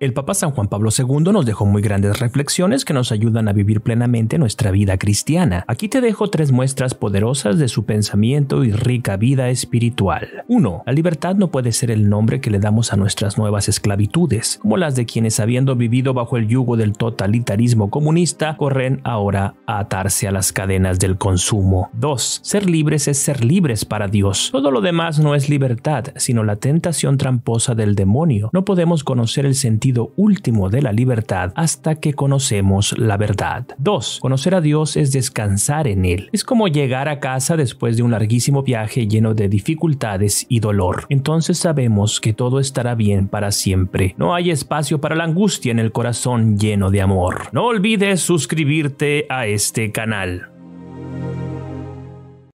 El Papa San Juan Pablo II nos dejó muy grandes reflexiones que nos ayudan a vivir plenamente nuestra vida cristiana. Aquí te dejo tres muestras poderosas de su pensamiento y rica vida espiritual. 1. La libertad no puede ser el nombre que le damos a nuestras nuevas esclavitudes, como las de quienes habiendo vivido bajo el yugo del totalitarismo comunista, corren ahora a atarse a las cadenas del consumo. 2. Ser libres es ser libres para Dios. Todo lo demás no es libertad, sino la tentación tramposa del demonio. No podemos conocer el sentido último de la libertad hasta que conocemos la verdad. 2. Conocer a Dios es descansar en Él. Es como llegar a casa después de un larguísimo viaje lleno de dificultades y dolor. Entonces sabemos que todo estará bien para siempre. No hay espacio para la angustia en el corazón lleno de amor. No olvides suscribirte a este canal.